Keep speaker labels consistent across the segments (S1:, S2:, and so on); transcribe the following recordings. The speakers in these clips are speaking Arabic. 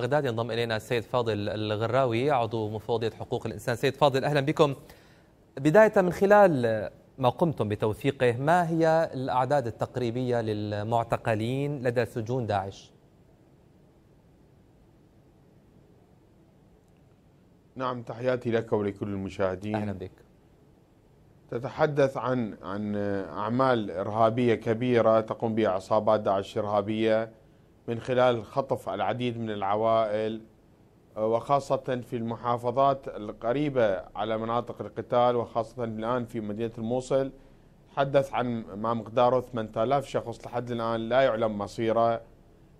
S1: بغداد ينضم الينا السيد فاضل الغراوي عضو مفوضيه حقوق الانسان سيد فاضل اهلا بكم بدايه من خلال ما قمتم بتوثيقه ما هي الاعداد التقريبيه للمعتقلين لدى سجون داعش
S2: نعم تحياتي لك ولكل المشاهدين اهلا بك تتحدث عن عن اعمال ارهابيه كبيره تقوم بها عصابات داعش الارهابيه من خلال خطف العديد من العوائل آه، وخاصة في المحافظات القريبة على مناطق القتال وخاصة الآن في مدينة الموصل تحدث عن ما مقداره 8000 شخص لحد الآن لا يعلم مصيره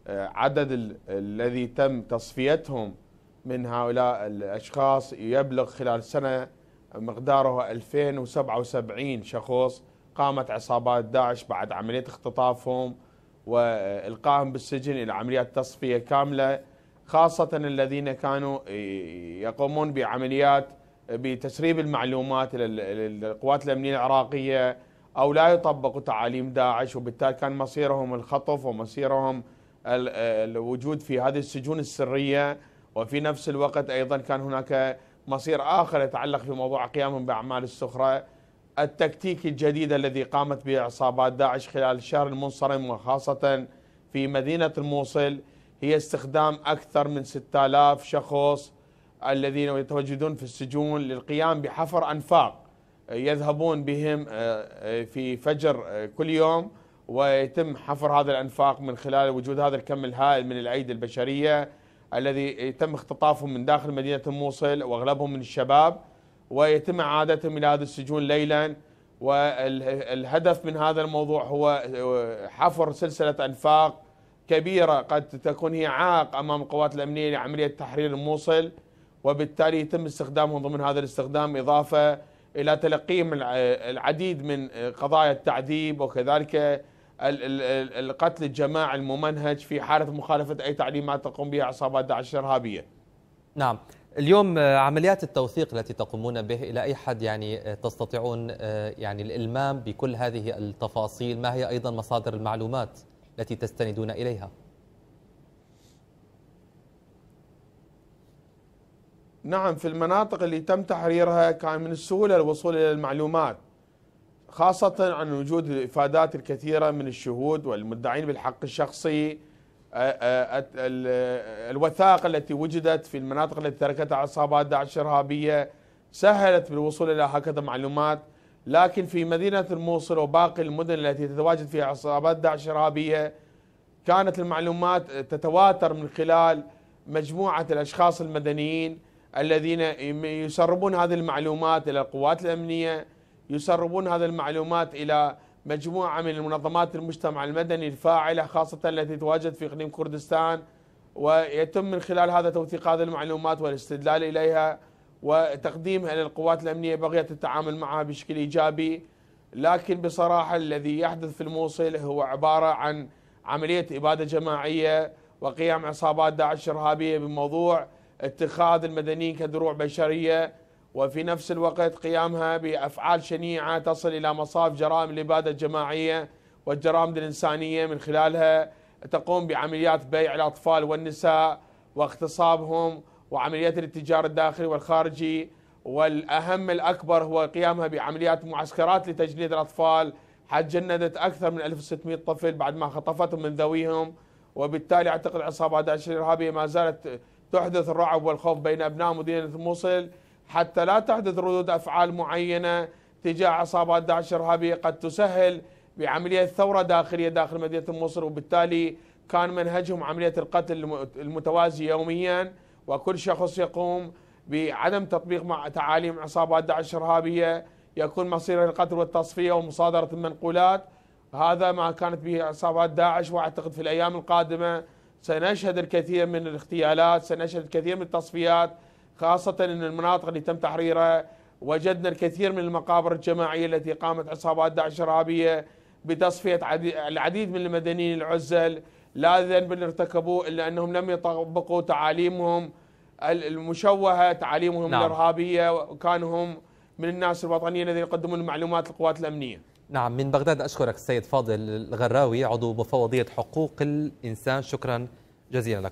S2: آه، عدد الذي تم تصفيتهم من هؤلاء الأشخاص يبلغ خلال سنة مقداره 2077 شخص قامت عصابات داعش بعد عملية اختطافهم والقائهم بالسجن الى عمليات تصفيه كامله خاصه الذين كانوا يقومون بعمليات بتسريب المعلومات للقوات الامنيه العراقيه او لا يطبقوا تعاليم داعش وبالتالي كان مصيرهم الخطف ومصيرهم الوجود في هذه السجون السريه وفي نفس الوقت ايضا كان هناك مصير اخر يتعلق في موضوع قيامهم باعمال السخره التكتيك الجديد الذي قامت به عصابات داعش خلال الشهر المنصرم وخاصة في مدينة الموصل هي استخدام أكثر من 6000 شخص الذين يتواجدون في السجون للقيام بحفر أنفاق يذهبون بهم آه، آه، في فجر آه، كل يوم ويتم حفر هذا الأنفاق من خلال وجود هذا الكم الهائل من الأيدي البشرية الذي يتم اختطافهم من داخل مدينة الموصل وأغلبهم من الشباب ويتم إعادتهم إلى هذه السجون ليلا والهدف من هذا الموضوع هو حفر سلسلة أنفاق كبيرة قد تكون هي عائق أمام القوات الأمنية لعملية تحرير الموصل وبالتالي يتم استخدامهم ضمن هذا الاستخدام إضافة إلى تلقيهم العديد من قضايا التعذيب وكذلك القتل الجماعي الممنهج في حالة مخالفة أي تعليمات تقوم بها
S1: عصابات داعش الإرهابية نعم اليوم آه، عمليات التوثيق التي تقومون به الى اي حد يعني آه، تستطيعون آه، يعني الالمام بكل هذه التفاصيل ما هي ايضا مصادر المعلومات التي تستندون اليها
S2: نعم في المناطق اللي تم تحريرها كان من السهوله الوصول الى المعلومات خاصه عن وجود الافادات الكثيره من الشهود والمدعين بالحق الشخصي الوثائق التي وجدت في المناطق التي تركتها عصابات داعش الارهابيه سهلت بالوصول الى هكذا معلومات لكن في مدينه الموصل وباقي المدن التي تتواجد فيها عصابات داعش الارهابيه كانت المعلومات تتواتر من خلال مجموعه الاشخاص المدنيين الذين يسربون هذه المعلومات الى القوات الامنيه يسربون هذه المعلومات الى مجموعة من المنظمات المجتمع المدني الفاعلة خاصة التي تواجد في إقليم كردستان ويتم من خلال هذا توثيق هذه المعلومات والاستدلال إليها وتقديمها للقوات الأمنية بغية التعامل معها بشكل إيجابي لكن بصراحة الذي يحدث في الموصل هو عبارة عن عملية إبادة جماعية وقيام عصابات داعش إرهابية بموضوع اتخاذ المدنيين كدروع بشرية وفي نفس الوقت قيامها بأفعال شنيعة تصل إلى مصاف جرائم الإبادة الجماعية والجرائم الإنسانية من خلالها تقوم بعمليات بيع الأطفال والنساء واغتصابهم وعمليات الاتجار الداخلي والخارجي والأهم الأكبر هو قيامها بعمليات معسكرات لتجنيد الأطفال حتى جندت أكثر من 1600 طفل بعد ما خطفتهم من ذويهم وبالتالي أعتقد عصابة داعش الإرهابية ما زالت تحدث الرعب والخوف بين أبناء مدينة موصل حتى لا تحدث ردود أفعال معينة تجاه عصابات داعش الإرهابية قد تسهل بعملية ثورة داخلية داخل مدينة مصر وبالتالي كان منهجهم عملية القتل المتوازي يوميا وكل شخص يقوم بعدم تطبيق مع تعاليم عصابات داعش الإرهابية يكون مصيره القتل والتصفية ومصادرة المنقولات هذا ما كانت به عصابات داعش وأعتقد في الأيام القادمة سنشهد الكثير من الاغتيالات سنشهد الكثير من التصفيات خاصة أن المناطق اللي تم تحريرها وجدنا الكثير من المقابر الجماعية التي قامت عصابات داعش الإرهابية بتصفية العديد من المدنيين العزل لا ذنب ارتكبوه إلا أنهم لم يطبقوا تعاليمهم المشوهة تعاليمهم نعم. الإرهابية وكانوا هم من الناس الوطنيين الذين يقدمون المعلومات للقوات الأمنية
S1: نعم من بغداد أشكرك السيد فاضل الغراوي عضو مفوضية حقوق الإنسان شكرا جزيلا لك